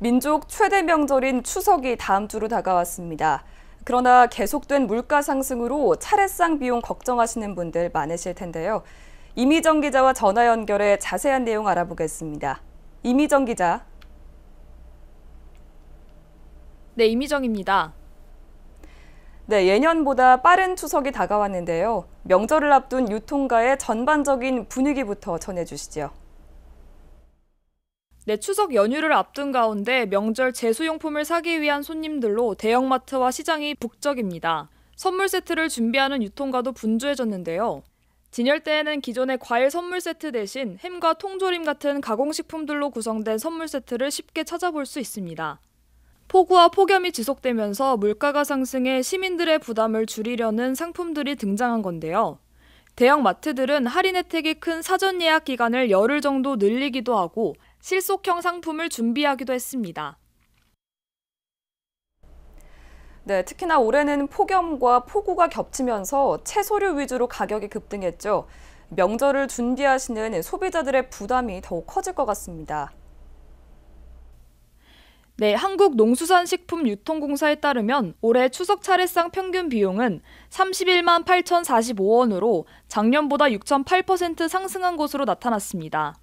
민족 최대 명절인 추석이 다음 주로 다가왔습니다. 그러나 계속된 물가 상승으로 차례상 비용 걱정하시는 분들 많으실 텐데요. 이미정 기자와 전화 연결해 자세한 내용 알아보겠습니다. 이미정 기자. 네, 이미정입니다. 네, 예년보다 빠른 추석이 다가왔는데요. 명절을 앞둔 유통가의 전반적인 분위기부터 전해주시죠. 네, 추석 연휴를 앞둔 가운데 명절 제수용품을 사기 위한 손님들로 대형마트와 시장이 북적입니다. 선물 세트를 준비하는 유통가도 분주해졌는데요. 진열대에는 기존의 과일 선물 세트 대신 햄과 통조림 같은 가공식품들로 구성된 선물 세트를 쉽게 찾아볼 수 있습니다. 폭우와 폭염이 지속되면서 물가가 상승해 시민들의 부담을 줄이려는 상품들이 등장한 건데요. 대형 마트들은 할인 혜택이 큰 사전 예약 기간을 열흘 정도 늘리기도 하고 실속형 상품을 준비하기도 했습니다. 네, 특히나 올해는 폭염과 폭우가 겹치면서 채소류 위주로 가격이 급등했죠. 명절을 준비하시는 소비자들의 부담이 더욱 커질 것 같습니다. 네, 한국농수산식품유통공사에 따르면 올해 추석 차례상 평균 비용은 31만 8,045원으로 작년보다 6.8% 상승한 것으로 나타났습니다.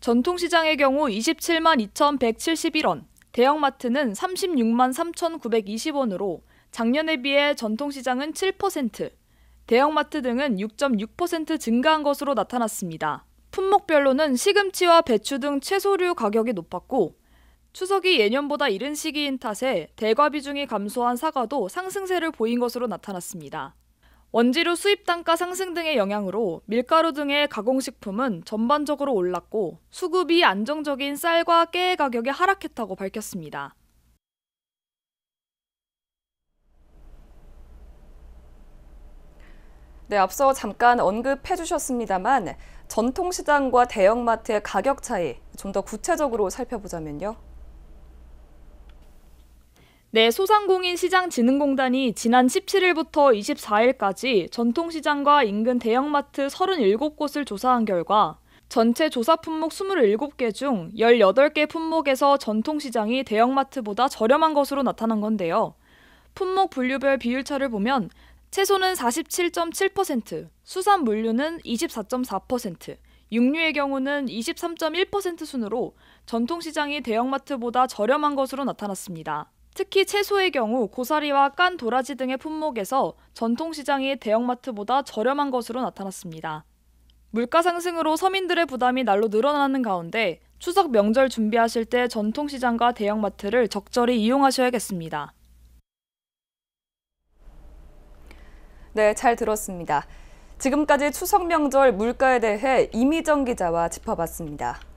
전통시장의 경우 27만 2,171원, 대형마트는 36만 3,920원으로 작년에 비해 전통시장은 7%, 대형마트 등은 6.6% 증가한 것으로 나타났습니다. 품목별로는 시금치와 배추 등 채소류 가격이 높았고 추석이 예년보다 이른 시기인 탓에 대과 비중이 감소한 사과도 상승세를 보인 것으로 나타났습니다. 원재료 수입 단가 상승 등의 영향으로 밀가루 등의 가공식품은 전반적으로 올랐고 수급이 안정적인 쌀과 깨의 가격이 하락했다고 밝혔습니다. 네, 앞서 잠깐 언급해 주셨습니다만 전통시장과 대형마트의 가격 차이 좀 더 구체적으로 살펴보자면요. 네, 소상공인 시장진흥공단이 지난 17일부터 24일까지 전통시장과 인근 대형마트 37곳을 조사한 결과 전체 조사 품목 27개 중 18개 품목에서 전통시장이 대형마트보다 저렴한 것으로 나타난 건데요. 품목 분류별 비율차를 보면 채소는 47.7%, 수산 물류는 24.4%, 육류의 경우는 23.1% 순으로 전통시장이 대형마트보다 저렴한 것으로 나타났습니다. 특히 채소의 경우 고사리와 깐 도라지 등의 품목에서 전통시장이 대형마트보다 저렴한 것으로 나타났습니다. 물가 상승으로 서민들의 부담이 날로 늘어나는 가운데 추석 명절 준비하실 때 전통시장과 대형마트를 적절히 이용하셔야겠습니다. 네, 잘 들었습니다. 지금까지 추석 명절 물가에 대해 이미정 기자와 짚어봤습니다.